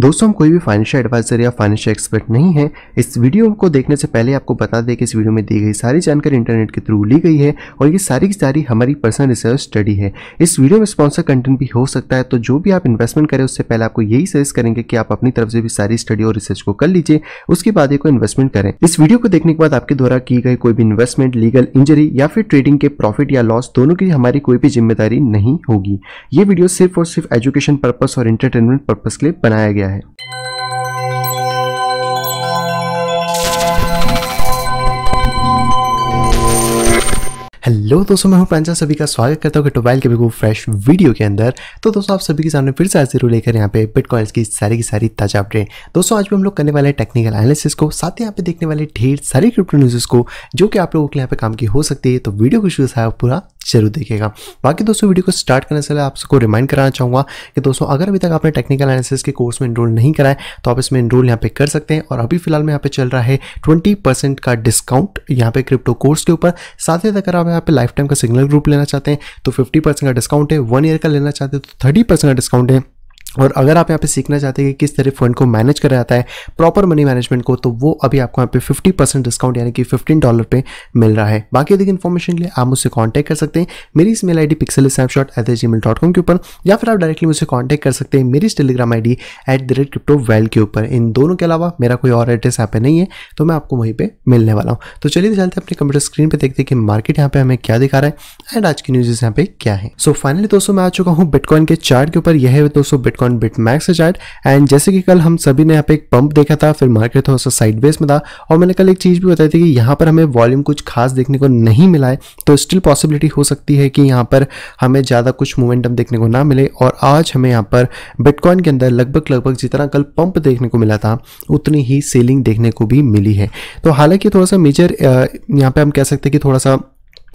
दोस्तों हम कोई भी फाइनेंशियल एडवाइजर या फाइनेंशियल एक्सपर्ट नहीं है इस वीडियो को देखने से पहले आपको बता दें कि इस वीडियो में दी गई सारी जानकारी इंटरनेट के थ्रू ली गई है और ये सारी की सारी हमारी पर्सनल रिसर्च स्टडी है इस वीडियो में स्पॉन्सर कंटेंट भी हो सकता है तो जो भी आप इन्वेस्टमेंट करें उससे पहले आपको यही सजेस्ट करेंगे कि आप अपनी तरफ से भी सारी स्टडी और रिसर्च को कर लीजिए उसके बाद ये इन्वेस्टमेंट करें इस वीडियो को देखने के बाद आपके द्वारा की गई कोई भी इन्वेस्टमेंट लीगल इंजरी या फिर ट्रेडिंग के प्रॉफिट या लॉस दोनों की हमारी कोई भी जिम्मेदारी नहीं होगी ये वीडियो सिर्फ और सिर्फ एजुकेशन पर्पज और इंटरटेनमेंट पर्पज के लिए बनाया गया दिया है हेलो दोस्तों मैं हूं प्रांचा सभी का स्वागत करता हूं टोबाइल के बिल्कुल फ्रेश वीडियो के अंदर तो दोस्तों आप सभी के सामने फिर से आज जरूर लेकर यहाँ पे बिटकॉइंस की सारी की सारी ताजा अपडेट दोस्तों आज भी हम लोग करने वाले टेक्निकल एनालिसिस को साथ ही यहाँ पे देखने वाले ढेर सारी क्रिप्टो न्यूज़ को जो कि आप लोगों के यहाँ पे काम की हो सकती है तो वीडियो को शुरू से पूरा जरूर देखिएगा बाकी दोस्तों वीडियो को स्टार्ट करने से पहले आप सबको रिमाइंड कराना चाहूँगा कि दोस्तों अगर अभी तक आपने टेक्निकल एनालिसिस के कोर्स में इनरोल नहीं कराए तो आप इसमें इनरोल यहाँ पे कर सकते हैं और अभी फिलहाल में यहाँ पे चल रहा है ट्वेंटी परसेंट का डिस्काउंट यहाँ पे क्रिप्टो कोर्स के ऊपर साथ ही अगर आप यहाँ पे लाइफ टाइम का सिग्नल ग्रुप लेना चाहते हैं तो फिफ्टी परसेंट का डिस्काउंट है वन ईयर का लेना चाहते हैं तो थर्टी परसेंट का डिस्काउंट है और अगर आप यहाँ पे सीखना चाहते हैं कि किस तरह फंड को मैनेज करा जाता है प्रॉपर मनी मैनेजमेंट को तो वो अभी आपको यहाँ पे 50 परसेंट डिस्काउंट यानी कि 15 डॉलर पे मिल रहा है बाकी अधिक इन्फॉर्मेशन के लिए आप मुझसे कांटेक्ट कर सकते हैं मेरी इस mail I D pixel G mail dot com के ऊपर या फिर आप डायरेक्टली मुझसे कॉन्टैक्ट कर सकते हैं मेरी इस Telegram I D at the rate के ऊपर इन दोनों के अलावा मेरा कोई और एड्रेस यहाँ पे नहीं है तो मैं आपको वहीं पर मिलने वाला हूँ तो चलिए चलते अपने कंप्यूटर स्क्रीन पर देखते हैं कि मार्केट यहाँ पे हमें क्या दिखा रहा है एंड आज की न्यूज़ यहाँ पे क्या है सो फाइनली दोस्तों मैं आ चुका हूँ बिटकॉइन के चार्ट के ऊपर यह है दोस्तों बिटकॉइन कॉइन बिटमैक्स से चार्ट एंड जैसे कि कल हम सभी ने यहाँ पे एक पंप देखा था फिर मार्केट थोड़ा सा साइडवेज में था और मैंने कल एक चीज़ भी बताई थी कि यहाँ पर हमें वॉल्यूम कुछ खास देखने को नहीं मिला है तो स्टिल पॉसिबिलिटी हो सकती है कि यहाँ पर हमें ज़्यादा कुछ मोमेंटम देखने को ना मिले और आज हमें यहाँ पर बिटकॉइन के अंदर लगभग लगभग जितना कल पंप देखने को मिला था उतनी ही सेलिंग देखने को भी मिली है तो हालांकि थोड़ा सा मेजर यहाँ पे हम कह सकते हैं कि थोड़ा सा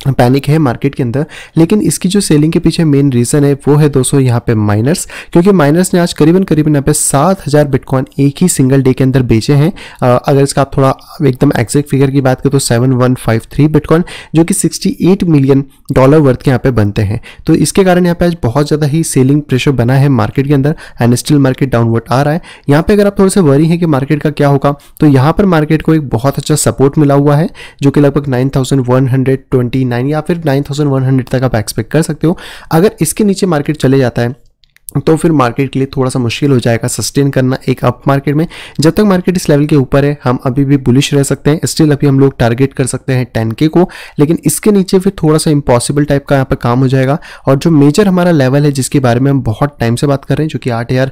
पैनिक है मार्केट के अंदर लेकिन इसकी जो सेलिंग के पीछे मेन रीज़न है वो है दोस्तों यहाँ पे माइनर्स क्योंकि माइनर्स ने आज करीबन करीबन यहाँ पे सात हज़ार बिटकॉइन एक ही सिंगल डे के अंदर बेचे हैं अगर इसका आप थोड़ा एकदम एग्जैक्ट फिगर की बात करें तो seven one five three bitcoin जो कि sixty eight million dollar worth के यहाँ पे बनते हैं तो इसके कारण यहाँ पे आज बहुत ज़्यादा ही सेलिंग प्रेशर बना है मार्केट के अंदर एंड स्टिल मार्केट डाउनवर्ड आ रहा है यहाँ पे अगर आप थोड़े से वरी है कि मार्केट का क्या होगा तो यहाँ पर मार्केट को एक बहुत अच्छा सपोर्ट मिला हुआ है जो कि लगभग nine thousand one hundred twenty nine या फिर नाइन थाउजेंड वन हंड्रेड तक आप एक्सपेक्ट कर सकते हो अगर इसके नीचे मार्केट चले जाता है तो फिर मार्केट के लिए थोड़ा सा मुश्किल हो जाएगा सस्टेन करना एक अप मार्केट में जब तक मार्केट इस लेवल के ऊपर है हम अभी भी बुलिश रह सकते हैं स्टिल अभी हम लोग टारगेट कर सकते हैं टेन के को लेकिन इसके नीचे फिर थोड़ा सा इम्पॉसिबल टाइप का यहाँ पर काम हो जाएगा और जो मेजर हमारा लेवल है जिसके बारे में हम बहुत टाइम से बात कर रहे हैं जो कि आठ हज़ार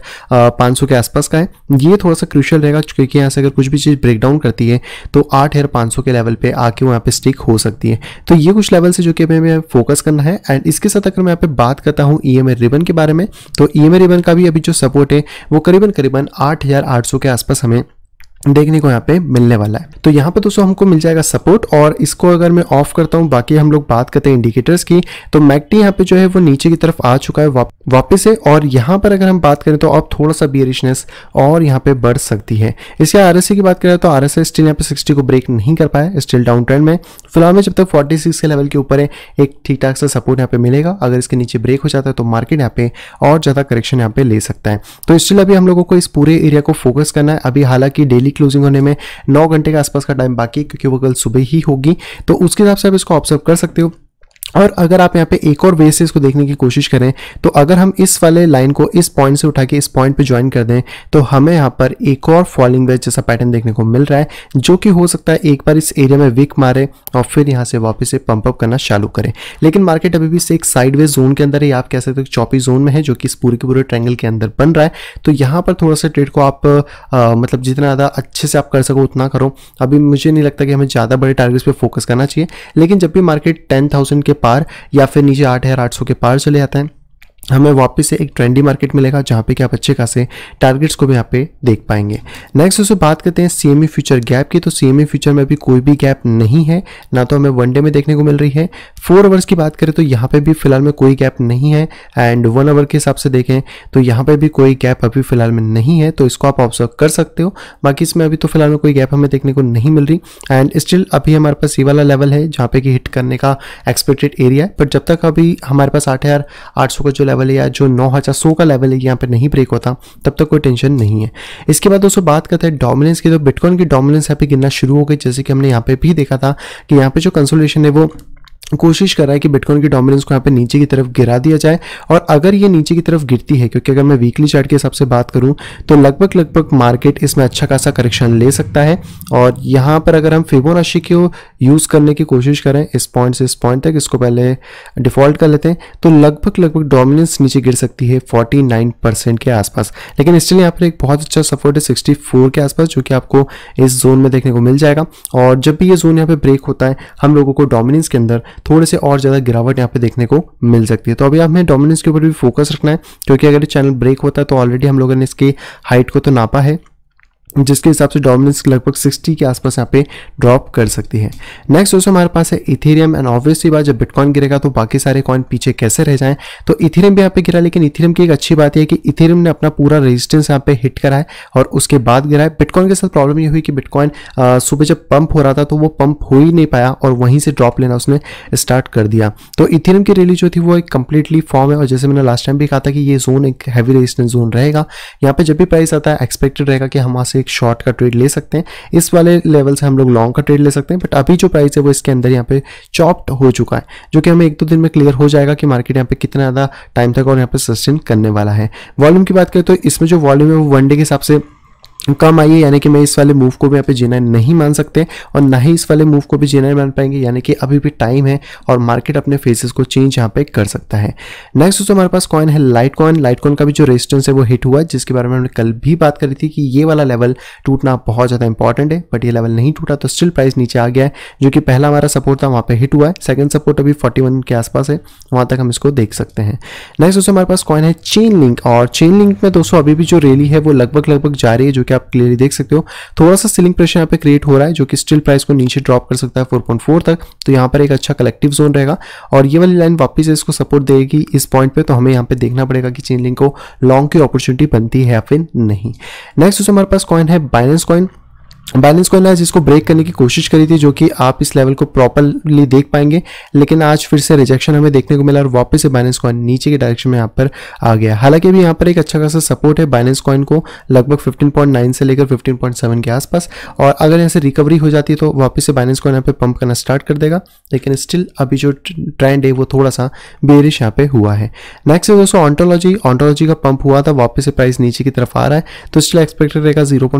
पाँच सौ के आसपास का है ये थोड़ा सा क्रूशल रहेगा क्योंकि यहाँ से अगर कुछ भी चीज़ ब्रेकडाउन करती है तो आठ हज़ार पाँच सौ के लेवल पर आके वहाँ पर स्टिक हो सकती है तो ये कुछ लेवल से जो कि हमें फोकस करना है एंड इसके साथ अगर मैं यहाँ पर बात करता हूँ ई एम रिबन के बारे में तो ई e एम का भी अभी जो सपोर्ट है वो करीबन करीबन आठ के आसपास हमें देखने को यहाँ पे मिलने वाला है तो यहाँ पे दोस्तों हमको मिल जाएगा सपोर्ट और इसको अगर मैं ऑफ करता हूँ बाकी हम लोग बात करते हैं इंडिकेटर्स की तो मैकटी यहाँ पे जो है वो नीचे की तरफ आ चुका है वाप, वापस है और यहाँ पर अगर हम बात करें तो अब थोड़ा सा बियरिशनेस और यहाँ पे बढ़ सकती है इसके आर की बात करें तो आर एस स्टिल यहाँ पे सिक्सटी को ब्रेक नहीं कर पाया स्टिल डाउन ट्रेंड में फिलहाल में जब तक फोर्टी के लेवल के ऊपर है एक ठीक ठाक सा सपोर्ट यहाँ पे मिलेगा अगर इसके नीचे ब्रेक हो जाता है तो मार्केट यहाँ पे और ज़्यादा करेक्शन यहाँ पे ले सकता है तो स्टिल अभी हम लोगों को इस पूरे एरिया को फोकस करना है अभी हालांकि डेली डेली क्लोजिंग होने में नौ घंटे के आसपास का टाइम बाकी है क्योंकि वो कल सुबह ही होगी तो उसके हिसाब से आप इसको ऑब्जर्व कर सकते हो और अगर आप यहाँ पे एक और वे से इसको देखने की कोशिश करें तो अगर हम इस वाले लाइन को इस पॉइंट से उठा के इस पॉइंट पे ज्वाइन कर दें तो हमें यहाँ पर एक और फॉलिंग वेज जैसा पैटर्न देखने को मिल रहा है जो कि हो सकता है एक बार इस एरिया में विक मारे और फिर यहाँ से वापस से पंपअप करना चालू करें लेकिन मार्केट अभी भी एक साइड जोन के अंदर ही आप कह सकते हो चौपी जोन में है जो कि इस पूरे के पूरे ट्रैंगल के अंदर बन रहा है तो यहाँ पर थोड़ा सा ट्रेड को आप मतलब जितना ज़्यादा अच्छे से आप कर सको उतना करो अभी मुझे नहीं लगता कि हमें ज़्यादा बड़े टारगेट्स पर फोकस करना चाहिए लेकिन जब भी मार्केट टेन के पार या फिर नीचे आठ हजार आठ सौ के पार चले जाते हैं हमें वापस से एक ट्रेंडी मार्केट मिलेगा जहाँ पे कि आप अच्छे खासे टारगेट्स को भी यहाँ पे देख पाएंगे नेक्स्ट उससे बात करते हैं सी फ्यूचर गैप की तो सीएमई फ्यूचर e में भी कोई भी गैप नहीं है ना तो हमें वन डे में देखने को मिल रही है फोर आवर्स की बात करें तो यहाँ पे भी फिलहाल में कोई गैप नहीं है एंड वन आवर के हिसाब से देखें तो यहाँ पर भी कोई गैप अभी फिलहाल में नहीं है तो इसको आप ऑब्जर्व कर सकते हो बाकी इसमें अभी तो फिलहाल में कोई गैप हमें देखने को नहीं मिल रही एंड स्टिल अभी हमारे पास ये वाला लेवल है जहाँ पे कि हिट करने का एक्सपेक्टेड एरिया है बट जब तक अभी हमारे पास आठ हज़ार आठ सौ का जो लेवल लेवल या जो नौ हज़ार सौ का लेवल है यहाँ पर नहीं ब्रेक होता तब तक कोई टेंशन नहीं है इसके बाद दोस्तों बात करते हैं डोमिनेंस की तो बिटकॉइन की डोमिनेंस यहाँ पे गिरना शुरू हो गई जैसे कि हमने यहाँ पे भी देखा था कि यहाँ पे जो कंसोलेशन है वो कोशिश कर रहा है कि बिटकॉइन की डोमिनेंस को यहाँ पे नीचे की तरफ गिरा दिया जाए और अगर ये नीचे की तरफ गिरती है क्योंकि अगर मैं वीकली चार्ट के हिसाब से बात करूँ तो लगभग लगभग मार्केट इसमें अच्छा खासा करेक्शन ले सकता है और यहाँ पर अगर हम फिबोनाशी को यूज़ करने की कोशिश करें इस पॉइंट से इस पॉइंट तक इसको पहले डिफॉल्ट कर लेते हैं तो लगभग लगभग डोमिनेंस नीचे गिर सकती है फोर्टी के आसपास लेकिन स्टिल यहाँ पर एक बहुत अच्छा सपोर्ट है सिक्सटी के आसपास जो कि आपको इस जोन में देखने को मिल जाएगा और जब भी ये जोन यहाँ पर ब्रेक होता है हम लोगों को डोमिनेंस के अंदर थोड़े से और ज़्यादा गिरावट यहाँ पे देखने को मिल सकती है तो अभी हमें डोमिनेंस के ऊपर भी फोकस रखना है क्योंकि अगर चैनल ब्रेक होता है तो ऑलरेडी हम लोगों ने इसकी हाइट को तो नापा है जिसके हिसाब से डोमिनेंस लगभग 60 के आसपास यहाँ पे ड्रॉप कर सकती है नेक्स्ट दोस्तों हमारे पास है इथेरियम एंड ऑब्वियसली बात जब बिटकॉइन गिरेगा तो बाकी सारे कॉइन पीछे कैसे रह जाएं तो इथेरियम भी यहाँ पे गिरा लेकिन इथेरियम की एक अच्छी बात यह कि इथेरियम ने अपना पूरा रेजिस्टेंस यहाँ पे हिट करा है और उसके बाद गिरा है बिटकॉइन के साथ प्रॉब्लम ये हुई कि बिटकॉइन सुबह जब पंप हो रहा था तो वो पंप हो ही नहीं पाया और वहीं से ड्रॉप लेना उसने स्टार्ट कर दिया तो इथेरियम की रैली जो थी वो एक कंप्लीटली फॉर्म है और जैसे मैंने लास्ट टाइम भी कहा था कि ये जोन एक हैवी रेजिस्टेंस जोन रहेगा यहाँ पर जब भी प्राइस आता है एक्सपेक्टेड रहेगा कि हम वहाँ से से एक शॉर्ट का ट्रेड ले सकते हैं इस वाले लेवल से हम लोग लॉन्ग का ट्रेड ले सकते हैं बट अभी जो प्राइस है वो इसके अंदर यहाँ पे चॉप्ड हो चुका है जो कि हमें एक दो दिन में क्लियर हो जाएगा कि मार्केट यहाँ पे कितना ज़्यादा टाइम तक और यहाँ पर सस्टेन करने वाला है वॉल्यूम की बात करें तो इसमें जो वॉल्यूम है वो वन डे के हिसाब से कम आई है यानी कि मैं इस वाले मूव को भी यहाँ पे जीना नहीं मान सकते और ना ही इस वाले मूव को भी जीना मान पाएंगे यानी कि अभी भी टाइम है और मार्केट अपने फेसेस को चेंज यहाँ पे कर सकता है नेक्स्ट दोस्तों हमारे पास कॉइन है लाइट कॉइन लाइट कॉइन का भी जो रेजिस्टेंस है वो हिट हुआ जिसके बारे में हमने कल भी बात करी थी कि ये वाला लेवल टूटना बहुत ज़्यादा इंपॉर्टेंट है बट ये लेवल नहीं टूटा तो स्टिल प्राइस नीचे आ गया है जो कि पहला हमारा सपोर्ट था वहाँ पर हिट हुआ है सेकंड सपोर्ट अभी फोर्टी के आसपास है वहाँ तक हम इसको देख सकते हैं नेक्स्ट दोस्तों हमारे पास कॉइन है चेन लिंक और चेन लिंक में दोस्तों अभी भी जो रैली है वो लगभग लगभग जारी है जो कि आप क्लियरली देख सकते हो थोड़ा सा सेलिंग प्रेशर यहाँ पे क्रिएट हो रहा है जो कि स्टिल प्राइस को नीचे ड्रॉप कर सकता है 4.4 तक तो यहाँ पर एक अच्छा कलेक्टिव जोन रहेगा और ये वाली लाइन वापस इसको सपोर्ट देगी इस पॉइंट पे तो हमें यहाँ पे देखना पड़ेगा कि चेनलिंग को लॉन्ग की अपॉर्चुनिटी बनती है या फिर नहीं नेक्स्ट हमारे पास कॉइन है बाइनेंस कॉइन बैलेंस कॉइन आज इसको ब्रेक करने की कोशिश करी थी जो कि आप इस लेवल को प्रॉपरली देख पाएंगे लेकिन आज फिर से रिजेक्शन हमें देखने को मिला और वापस से बैलेंस कॉइन नीचे के डायरेक्शन में यहाँ पर आ गया हालांकि अभी यहाँ पर एक अच्छा खासा सपोर्ट है बैलेंस कॉइन को लगभग 15.9 से लेकर 15.7 के आसपास और अगर यहाँ से रिकवरी हो जाती है तो वापस से बैलेंस कॉइन यहाँ पर पंप करना स्टार्ट कर देगा लेकिन स्टिल अभी जो ट्रेंड है वो थोड़ा सा बेरिश यहाँ पर हुआ है नेक्स्ट है दोस्तों ऑन्टोलॉजी ऑन्टोलॉजी का पंप हुआ था वापस से प्राइस नीचे की तरफ आ रहा है तो स्टिल एक्सपेक्टेड रहेगा जीरो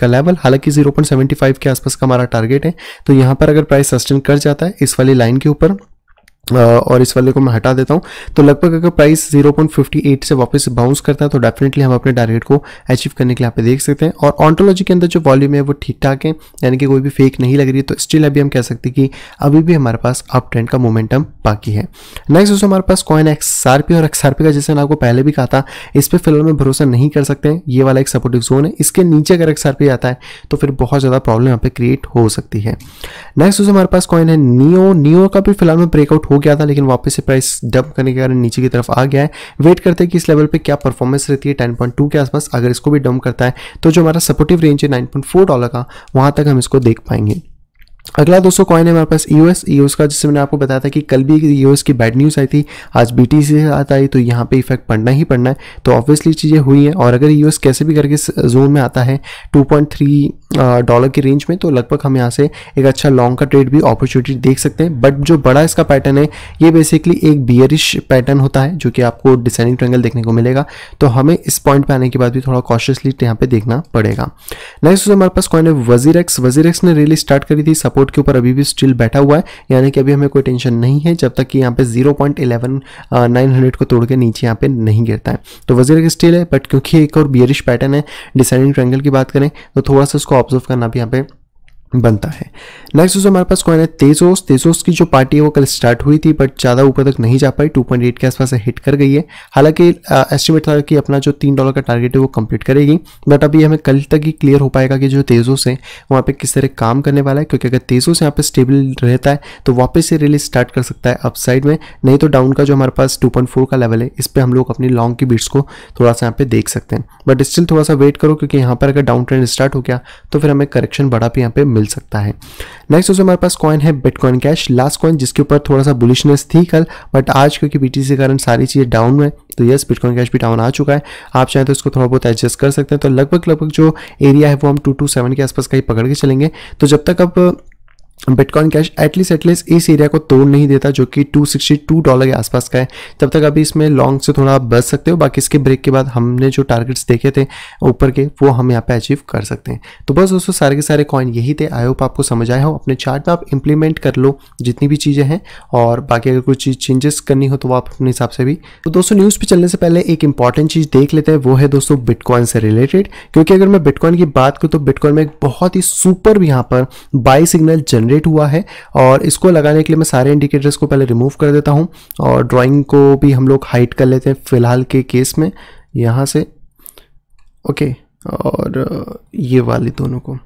का लेवल हालांकि जीरो 0.75 के आसपास का हमारा टारगेट है तो यहाँ पर अगर प्राइस सस्टेन कर जाता है इस वाली लाइन के ऊपर और इस वाले को मैं हटा देता हूँ तो लगभग अगर प्राइस 0.58 से वापस बाउंस करता है तो डेफिनेटली हम अपने टारगेट को अचीव करने के लिए यहाँ पे देख सकते हैं और ऑन्टोलॉजी के अंदर जो वॉल्यूम है वो ठीक ठाक है यानी कि कोई भी फेक नहीं लग रही है तो स्टिल अभी हम कह सकते हैं कि अभी भी हमारे पास अप ट्रेंड का मोमेंटम बाकी है नेक्स्ट दोस्तों हमारे पास कॉइन एक्स और एक्स का जैसे मैंने आपको पहले भी कहा था इस पर फिलहाल में भरोसा नहीं कर सकते ये वाला एक सपोर्टिव जोन है इसके नीचे अगर एक्स आता है तो फिर बहुत ज़्यादा प्रॉब्लम यहाँ पे क्रिएट हो सकती है नेक्स्ट दोस्तों हमारे पास कॉइन है नियो नियो का भी फिलहाल में ब्रेकआउट हो गया था लेकिन वापस से प्राइस डब करने के कारण नीचे की तरफ आ गया है वेट करते हैं कि इस लेवल पे क्या परफॉर्मेंस रहती है 10.2 के आसपास अगर इसको भी डम करता है तो जो हमारा सपोर्टिव रेंज है 9.4 डॉलर का वहाँ तक हम इसको देख पाएंगे अगला दोस्तों कॉइन है हमारे पास ईओएस e ईओएस e का जिससे मैंने आपको बताया था कि कल भी ईओएस e की बैड न्यूज़ आई थी आज बीटीसी के साथ आई तो यहाँ पे इफेक्ट पड़ना ही पड़ना है तो ऑब्वियसली चीज़ें हुई हैं और अगर ईओएस कैसे भी करके जोन में आता है 2.3 डॉलर की रेंज में तो लगभग हम यहाँ से एक अच्छा लॉन्ग का ट्रेड भी अपॉर्चुनिटी देख सकते हैं बट जो बड़ा इसका पैटर्न है ये बेसिकली एक बियरिश पैटर्न होता है जो कि आपको डिसाइनिंग ट्रेंगल देखने को मिलेगा तो हमें इस पॉइंट पर आने के बाद भी थोड़ा कॉशियसली यहाँ पे देखना पड़ेगा नेक्स्ट हमारे पास कॉइन है वजीरेक्स वजीरक्स ने रेली स्टार्ट करी थी सपोर्ट के ऊपर अभी भी स्टिल बैठा हुआ है यानी कि अभी हमें कोई टेंशन नहीं है जब तक कि यहाँ पे zero point eleven nine hundred को तोड़ के नीचे यहाँ पे नहीं गिरता है तो वजीर स्टिल है बट क्योंकि एक और बियरिश पैटर्न है डिसाइडिंग ट्रैंगल की बात करें तो थोड़ा सा उसको ऑब्जर्व करना भी यहाँ पे बनता है नेक्स्ट दोस्तों हमारे पास कॉइन है तेजोस तेजोस की जो पार्टी है वो कल स्टार्ट हुई थी बट ज़्यादा ऊपर तक नहीं जा पाई 2.8 के आसपास हिट कर गई है हालांकि एस्टिमेट था कि अपना जो तीन डॉलर का टारगेट है वो कंप्लीट करेगी बट अभी हमें कल तक ही क्लियर हो पाएगा कि जो तेजोस है वहाँ पर किस तरह काम करने वाला है क्योंकि अगर तेजोस यहाँ पर स्टेबल रहता है तो वापस से रिलीज स्टार्ट कर सकता है अपसाइड में नहीं तो डाउन का जो हमारे पास टू का लेवल है इस पर हम लोग अपनी लॉन्ग की बीट्स को थोड़ा सा यहाँ पे देख सकते हैं बट स्टिल थोड़ा सा वेट करो क्योंकि यहाँ पर अगर डाउन ट्रेंड स्टार्ट हो गया तो फिर हमें करेक्शन बड़ा भी यहाँ पर मिल सकता है नेक्स्ट दोस्तों हमारे पास कॉइन है बिटकॉइन कैश लास्ट कॉइन जिसके ऊपर थोड़ा सा बुलिशनेस थी कल बट आज क्योंकि बीटी के कारण सारी चीज़ें डाउन है तो यस बिटकॉइन कैश भी डाउन आ चुका है आप चाहें तो इसको थोड़ा बहुत एडजस्ट कर सकते हैं तो लगभग लगभग जो एरिया है वो हम टू टू सेवन के आसपास कहीं पकड़ के चलेंगे तो जब तक आप बिटकॉइन कैश एटलीस्ट एटलीस्ट इस एरिया को तोड़ नहीं देता जो कि 262 डॉलर के आसपास का है तब तक अभी इसमें लॉन्ग से थोड़ा आप बच सकते हो बाकी इसके ब्रेक के बाद हमने जो टारगेट्स देखे थे ऊपर के वो हम यहाँ पे अचीव कर सकते हैं तो बस दोस्तों सारे के सारे कॉइन यही थे आई होप आपको समझ आया हो अपने चार्ट में आप इंप्लीमेंट कर लो जितनी भी चीज़ें हैं और बाकी अगर कुछ चीज़ चेंजेस करनी हो तो आप अपने हिसाब से भी तो दोस्तों न्यूज़ पर चलने से पहले एक इंपॉर्टेंट चीज़ देख लेते हैं वो है दोस्तों बिटकॉइन से रिलेटेड क्योंकि अगर मैं बिटकॉइन की बात करूँ तो बिटकॉइन में एक बहुत ही सुपर यहाँ पर बाई सिग्नल जनरेट जनरेट हुआ है और इसको लगाने के लिए मैं सारे इंडिकेटर्स को पहले रिमूव कर देता हूँ और ड्राइंग को भी हम लोग हाइट कर लेते हैं फ़िलहाल के केस में यहाँ से ओके और ये वाले दोनों को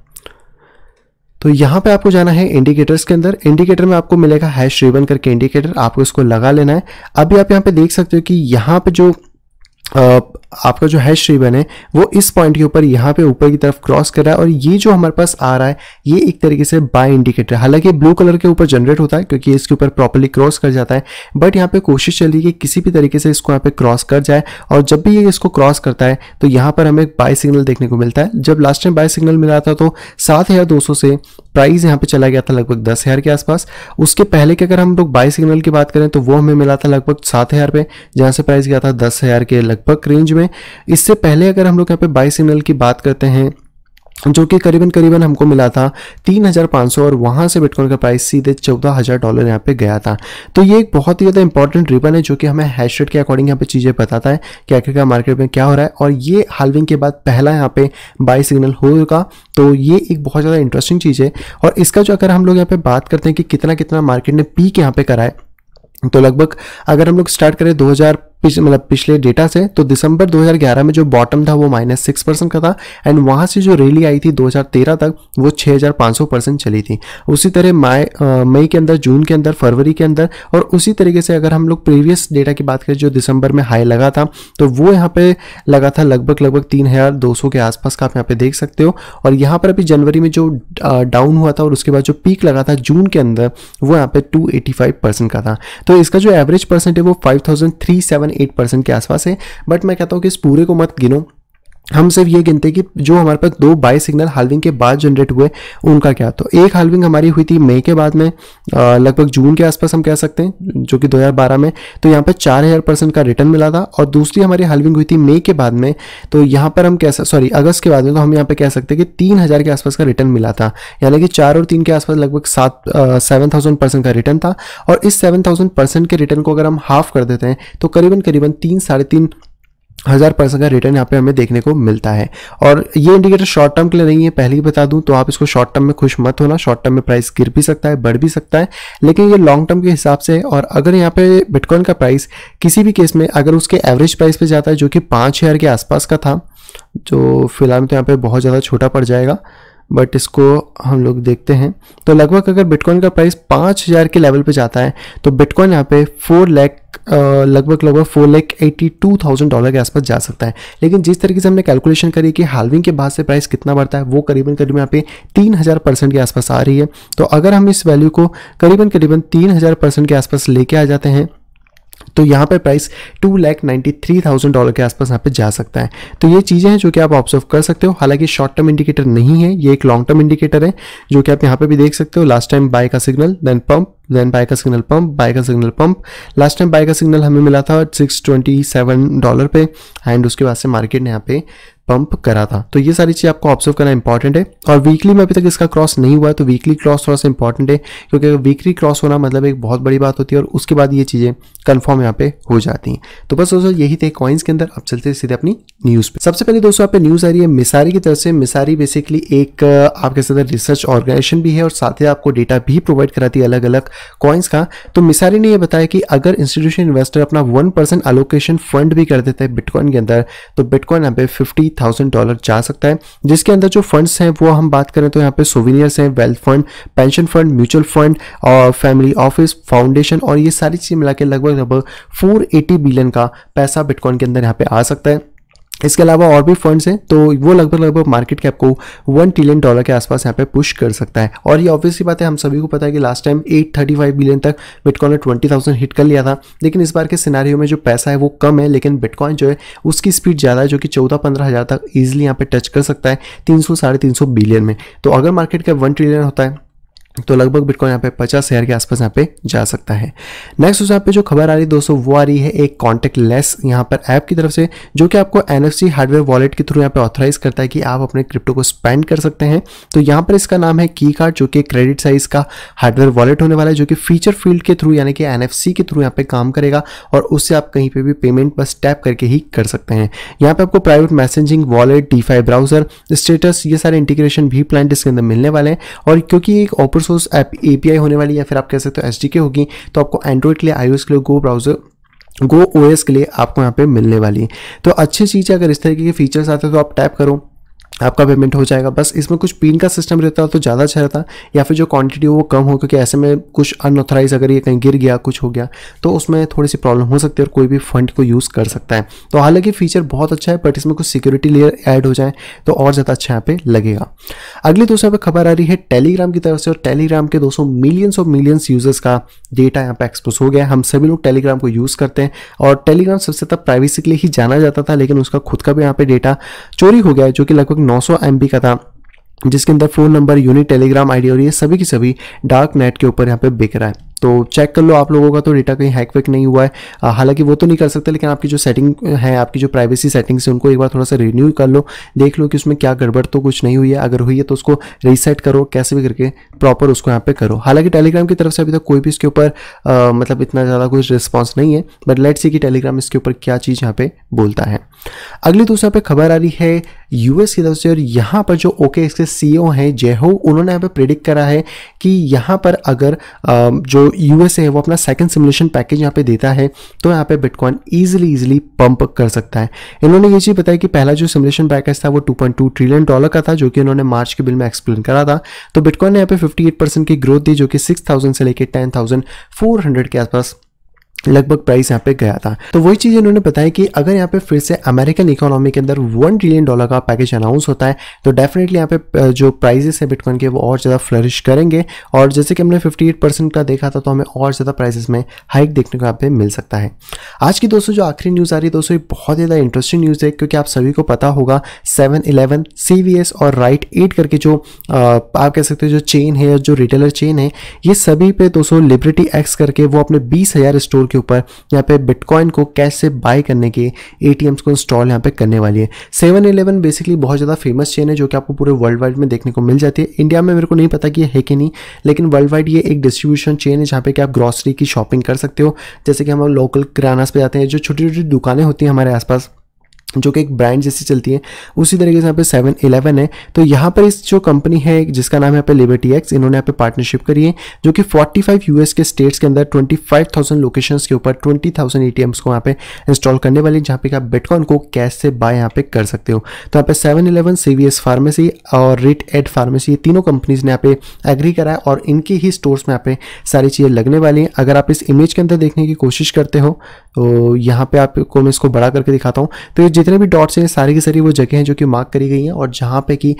तो यहाँ पे आपको जाना है इंडिकेटर्स के अंदर इंडिकेटर में आपको मिलेगा हैश रिबन करके इंडिकेटर आपको इसको लगा लेना है अभी आप यहाँ पे देख सकते हो कि यहाँ पे जो आपका जो हैश रिबन है वो इस पॉइंट के ऊपर यहाँ पे ऊपर की तरफ क्रॉस कर रहा है और ये जो हमारे पास आ रहा है ये एक तरीके से बाय इंडिकेटर हालांकि ब्लू कलर के ऊपर जनरेट होता है क्योंकि इसके ऊपर प्रॉपरली क्रॉस कर जाता है बट यहाँ पे कोशिश चल रही है कि किसी भी तरीके से इसको यहाँ पे क्रॉस कर जाए और जब भी ये इसको क्रॉस करता है तो यहाँ पर हमें बाय सिग्नल देखने को मिलता है जब लास्ट टाइम बाय सिग्नल मिला था तो सात हज़ार दो सौ से प्राइस यहाँ पे चला गया था लगभग दस हज़ार के आसपास उसके पहले के अगर हम लोग बाय सिग्नल की बात करें तो वो हमें मिला था लगभग सात हज़ार पे जहाँ से प्राइस गया था दस हज़ार के लगभग रेंज में में इससे पहले अगर हम लोग यहाँ पे बाई सिग्नल की बात करते हैं जो कि करीबन करीबन हमको मिला था 3,500 और वहां से बिटकॉइन का प्राइस सीधे 14,000 डॉलर यहाँ पे गया था तो ये एक बहुत ही ज़्यादा इंपॉर्टेंट रिबन है जो कि हमें हैशरेट के अकॉर्डिंग यहाँ पे चीज़ें बताता है कि आखिरकार मार्केट में क्या हो रहा है और ये हालविंग के बाद पहला यहाँ पे बाई सिग्नल होगा तो ये एक बहुत ज़्यादा इंटरेस्टिंग चीज़ है और इसका जो अगर हम लोग यहाँ पे बात करते हैं कि कितना कितना मार्केट ने पीक यहाँ पे कराए तो लगभग अगर हम लोग स्टार्ट करें दो पिछ, मतलब पिछले डेटा से तो दिसंबर 2011 में जो बॉटम था वो माइनस सिक्स परसेंट का था एंड वहाँ से जो रैली आई थी 2013 तक वो 6500 परसेंट चली थी उसी तरह मई मई के अंदर जून के अंदर फरवरी के अंदर और उसी तरीके से अगर हम लोग प्रीवियस डेटा की बात करें जो दिसंबर में हाई लगा था तो वो यहाँ पे लगा था लगभग लगभग तीन हज़ार दो सौ के आसपास का आप यहाँ पे देख सकते हो और यहाँ पर अभी जनवरी में जो डाउन हुआ था और उसके बाद जो पीक लगा था जून के अंदर वो यहाँ पे टू परसेंट का था तो इसका जो एवरेज परसेंट है वो फाइव एट परसेंट के आसपास है बट मैं कहता हूँ कि इस पूरे को मत गिनो हम सिर्फ ये गिनते कि जो हमारे पास दो बाई सिग्नल हालविंग के बाद जनरेट हुए उनका क्या तो एक हालविंग हमारी हुई थी मई के बाद में लगभग जून के आसपास हम कह सकते हैं जो कि 2012 में तो यहाँ पर चार हज़ार परसेंट का रिटर्न मिला था और दूसरी हमारी हालविंग हुई थी मई के बाद में तो यहाँ पर हम कह सॉरी अगस्त के बाद में तो हम यहाँ पर कह सकते हैं कि तीन हज़ार के आसपास का रिटर्न मिला था यानी कि चार और तीन के आसपास लगभग सात सेवन थाउजेंड परसेंट का रिटर्न था और इस सेवन थाउजेंड परसेंट के रिटर्न को अगर हम हाफ कर देते हैं तो करीबन करीबन तीन साढ़े तीन हज़ार परसेंट का रिटर्न यहाँ पे हमें देखने को मिलता है और ये इंडिकेटर शॉर्ट टर्म के लिए नहीं है पहले ही बता दूं तो आप इसको शॉर्ट टर्म में खुश मत होना शॉर्ट टर्म में प्राइस गिर भी सकता है बढ़ भी सकता है लेकिन ये लॉन्ग टर्म के हिसाब से और अगर यहाँ पे बिटकॉइन का प्राइस किसी भी केस में अगर उसके एवरेज प्राइस पर जाता है जो कि पाँच हज़ार के आसपास का था जो फिलहाल में तो यहाँ पर बहुत ज़्यादा छोटा पड़ जाएगा बट इसको हम लोग देखते हैं तो लगभग अगर बिटकॉइन का प्राइस पाँच हज़ार के लेवल पे जाता है तो बिटकॉइन यहाँ पे फोर लैख लगभग लगभग four lakh eighty two thousand dollar के आसपास जा सकता है लेकिन जिस तरीके से हमने कैलकुलेशन करी कि हालविंग के बाद से प्राइस कितना बढ़ता है वो करीबन करीबन यहाँ पे तीन हज़ार परसेंट के आसपास आ रही है तो अगर हम इस वैल्यू को करीबन करीबन तीन हज़ार परसेंट के आसपास लेके आ जाते हैं तो यहाँ पे price two lakh ninety three thousand dollar के आसपास यहाँ पे जा सकता है तो ये चीज़ें हैं जो कि आप ऑब्जर्व कर सकते हो हालांकि शॉर्ट टर्म इंडिकेटर नहीं है ये एक लॉन्ग टर्म इंडिकेटर है जो कि आप यहाँ पे भी देख सकते हो लास्ट टाइम बाय का signal then pump then buy का सिग्नल पंप बाय का signal pump last time buy का सिग्नल हमें मिला था सिक्स ट्वेंटी सेवन डॉलर पे एंड उसके बाद से मार्केट ने यहाँ पे पंप करा था तो ये सारी चीज आपको ऑब्जर्व करना इंपॉर्टेंट है और वीकली में अभी तक इसका क्रॉस नहीं हुआ है तो वीकली क्रॉस थोड़ा सा इंपॉर्टेंट है क्योंकि वीकली क्रॉस होना मतलब एक बहुत बड़ी बात होती है और उसके बाद ये चीजें कंफर्म यहाँ पे हो जाती हैं तो बस दोस्तों यही थे कॉइन्स के अंदर अब चलते सीधे अपनी न्यूज पे सबसे पहले दोस्तों आप पे न्यूज आ रही है मिसारी की तरफ से मिसारी बेसिकली एक आपके साथ रिसर्च ऑर्गेनाइजेशन भी है और साथ ही आपको डेटा भी प्रोवाइड कराती है अलग अलग कॉइन्स का तो मिसारी ने यह बताया कि अगर इंस्टीट्यूशन इन्वेस्टर अपना वन परसेंट अलोकेशन फंड भी कर देते हैं बिटकॉइन के अंदर तो बिटकॉइन यहाँ पे फिफ्टी थाउजेंड डॉलर जा सकता है जिसके अंदर जो फंड्स हैं वो हम बात करें तो यहाँ पे सोविनियर्स हैं wealth fund pension fund mutual fund और फैमिली ऑफिस फाउंडेशन और ये सारी चीज़ें मिला के लगभग लगभग फोर बिलियन का पैसा बिटकॉइन के अंदर यहाँ पे आ सकता है इसके अलावा और भी फंड्स हैं तो वो लगभग लगभग मार्केट कैप को वन ट्रिलियन डॉलर के आसपास यहाँ पे पुश कर सकता है और ये ऑब्वियसली बात है हम सभी को पता है कि last time eight thirty five billion तक बिटकॉइन ने ट्वेंटी थाउजेंड हिट कर लिया था लेकिन इस बार के सिनारियों में जो पैसा है वो कम है लेकिन बिटकॉइन जो है उसकी स्पीड ज़्यादा है जो कि चौदह पंद्रह हज़ार तक ईजिली यहाँ पर टच कर सकता है तीन सौ बिलियन में तो अगर मार्केट कैप वन ट्रिलियन होता है तो लगभग बिटकॉइन यहाँ पे पचास हज़ार के आसपास यहाँ पे जा सकता है नेक्स्ट उस यहाँ पे जो खबर आ रही है दोस्तों वो आ रही है एक कॉन्टैक्ट लेस यहाँ पर ऐप की तरफ से जो कि आपको एन हार्डवेयर वॉलेट के थ्रू यहाँ पे ऑथराइज करता है कि आप अपने क्रिप्टो को स्पेंड कर सकते हैं तो यहाँ पर इसका नाम है की कार्ड जो कि क्रेडिट साइज का हार्डवेयर वॉलेट होने वाला है जो कि फीचर फील्ड के थ्रू यानी कि एन के थ्रू यहाँ पर काम करेगा और उससे आप कहीं पर भी पेमेंट बस टैप करके ही कर सकते हैं यहाँ पर आपको private messaging wallet D browser status ये सारे इंटीग्रेशन भी प्लान इसके अंदर मिलने वाले हैं और क्योंकि एक ऑपर सोर्स ए होने वाली या फिर आप कह सकते हो एस होगी तो आपको एंड्रॉइड के लिए आई के लिए गो ब्राउजर गो ओएस के लिए आपको यहाँ पे मिलने वाली है तो अच्छी चीज़ है अगर इस तरीके के फीचर्स आते हैं तो आप टैप करो आपका पेमेंट हो जाएगा बस इसमें कुछ पिन का सिस्टम रहता है तो ज़्यादा अच्छा रहता या फिर जो क्वांटिटी हो वो कम हो क्योंकि ऐसे में कुछ अनऑथराइज अगर ये कहीं गिर गया कुछ हो गया तो उसमें थोड़ी सी प्रॉब्लम हो सकती है और कोई भी फंड को यूज़ कर सकता है तो हालांकि फीचर बहुत अच्छा है बट इसमें कुछ सिक्योरिटी लेयर ऐड हो जाए तो और ज़्यादा अच्छा यहाँ पे लगेगा अगली दोस्तों यहाँ पर खबर आ रही है टेलीग्राम की तरफ से और टेलीग्राम के दोस्तों मिलियंस ऑफ मिलियंस यूजर्स का डेटा यहाँ पर एक्सपोज हो गया हम सभी लोग टेलीग्राम को यूज़ करते हैं और टेलीग्राम सबसे ज़्यादा प्राइवेसी के लिए ही जाना जाता था लेकिन उसका खुद का भी यहाँ पर डेटा चोरी हो गया जो कि लगभग नौ एमबी का था जिसके अंदर phone number unit Telegram ID और ये सभी की सभी डार्क नेट के ऊपर यहाँ पे बिक रहा है तो चेक कर लो आप लोगों का तो डेटा कहीं हैक वैक नहीं हुआ है हालांकि वो तो नहीं कर सकते लेकिन आपकी जो सेटिंग है आपकी जो प्राइवेसी सेटिंग्स है उनको एक बार थोड़ा सा रिन्यू कर लो देख लो कि उसमें क्या गड़बड़ तो कुछ नहीं हुई है अगर हुई है तो उसको रीसेट करो कैसे भी करके प्रॉपर उसको यहाँ पे करो हालांकि टेलीग्राम की तरफ से अभी तक कोई भी इसके ऊपर मतलब इतना ज़्यादा कुछ रिस्पॉन्स नहीं है बट लेट सी कि टेलीग्राम इसके ऊपर क्या चीज़ यहाँ पे बोलता है अगली दूसरा तो पे खबर आ रही है यूएस की तरफ से और यहाँ पर जो ओके इसके सीईओ हैं जेहो उन्होंने यहाँ पे प्रिडिक्ट करा है कि यहाँ पर अगर जो यूएसए है वो अपना सेकंड सिमुलेशन पैकेज यहाँ पे देता है तो यहाँ पे बिटकॉइन ईजिली इजिली पंप कर सकता है इन्होंने ये चीज़ बताया कि पहला जो सिमुलेशन पैकेज था वो 2.2 ट्रिलियन डॉलर का था जो कि उन्होंने मार्च के बिल में एक्सप्लेन करा था तो बिटकॉइन ने यहाँ पे 58 परसेंट की ग्रोथ दी जो कि सिक्स से लेकर टेन के आसपास लगभग प्राइस यहाँ पे गया था तो वही चीज इन्होंने बताया कि अगर यहाँ पे फिर से अमेरिकन इकोनॉमी के अंदर वन ट्रिलियन डॉलर का पैकेज अनाउंस होता है तो डेफिनेटली यहाँ पे जो प्राइजेस है बिटकॉइन के वो और ज़्यादा फ्लरिश करेंगे और जैसे कि हमने एट परसेंट का देखा था तो हमें और ज़्यादा प्राइजेस में हाइक देखने को यहाँ पे मिल सकता है आज की दोस्तों जो आखिरी न्यूज़ आ रही है दोस्तों बहुत ज़्यादा इंटरेस्टिंग न्यूज़ है क्योंकि आप सभी को पता होगा सेवन इलेवन सी और राइट एट करके जो आप कह सकते हैं जो चेन है जो रिटेलर चेन है ये सभी पे दोस्तों लिबर्टी एक्स करके वो अपने बीस स्टोर के ऊपर यहाँ पे बिटकॉइन को कैसे बाय करने के ए को इंस्टॉल यहाँ पे करने वाली है सेवन इलेवन बेसिकली बहुत ज़्यादा फेमस चेन है जो कि आपको पूरे वर्ल्ड वाइड में देखने को मिल जाती है इंडिया में मेरे को नहीं पता कि है कि नहीं लेकिन वर्ल्ड वाइड ये एक डिस्ट्रीब्यूशन चेन है जहाँ पे कि आप ग्रॉसरी की शॉपिंग कर सकते हो जैसे कि हम लोकल किरानास पे जाते हैं जो छोटी छोटी दुकानें होती हैं हमारे आसपास जो कि एक ब्रांड जैसी चलती है उसी तरीके से यहाँ पे सेवन इलेवन है तो यहाँ पर इस जो कंपनी है जिसका नाम है यहाँ पे लिबर्टी एक्स इन्होंने यहाँ पे पार्टनरशिप करी है जो कि 45 यूएस के स्टेट्स के अंदर 25,000 लोकेशंस के ऊपर 20,000 थाउजेंड को यहाँ पे इंस्टॉल करने वाली जहाँ पे आप बिटकॉइन को कैश से बाय यहाँ पे कर सकते हो तो यहाँ पे सेवन इलेवन फार्मेसी और रिट एड फार्मेसी ये तीनों कंपनीज ने यहाँ पे एग्री करा है और इनके ही स्टोर्स में यहाँ पे सारी चीज़ें लगने वाली हैं अगर आप इस इमेज के अंदर देखने की कोशिश करते हो तो यहाँ पे आपको मैं इसको बड़ा करके दिखाता हूँ तो ये जितने भी डॉट्स हैं सारी की सारी वो जगह हैं जो कि मार्क करी गई हैं और जहाँ पे कि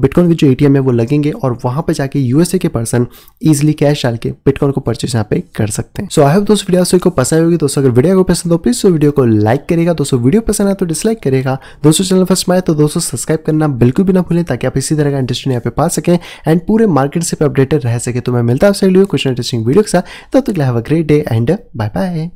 बिटकॉइन के जो एटीएम है वो लगेंगे और वहाँ पे जाके यूएसए के पर्सन ईजिली कैश डाल के बिटकॉइन को परचेज यहाँ पे कर सकते हैं सो आई होप दोस्तों वीडियो को पसंद होगी दोस्तों अगर वीडियो को पसंद हो प्लीज वीडियो को लाइक करेगा दोस्तों वीडियो पसंद आए तो डिसलाइक करेगा दोस्तों चैनल फर्स्ट में आए तो दोस्तों सब्सक्राइब करना बिल्कुल भी ना भूलें ताकि आप इसी तरह का इंटरेस्टिंग यहाँ पे पा सकें एंड पूरे मार्केट से अपडेटेड रह सके तो मैं मिलता हूँ आपसे वीडियो क्वेश्चन इंटरेस्टिंग वीडियो के साथ तब तक a great day and bye bye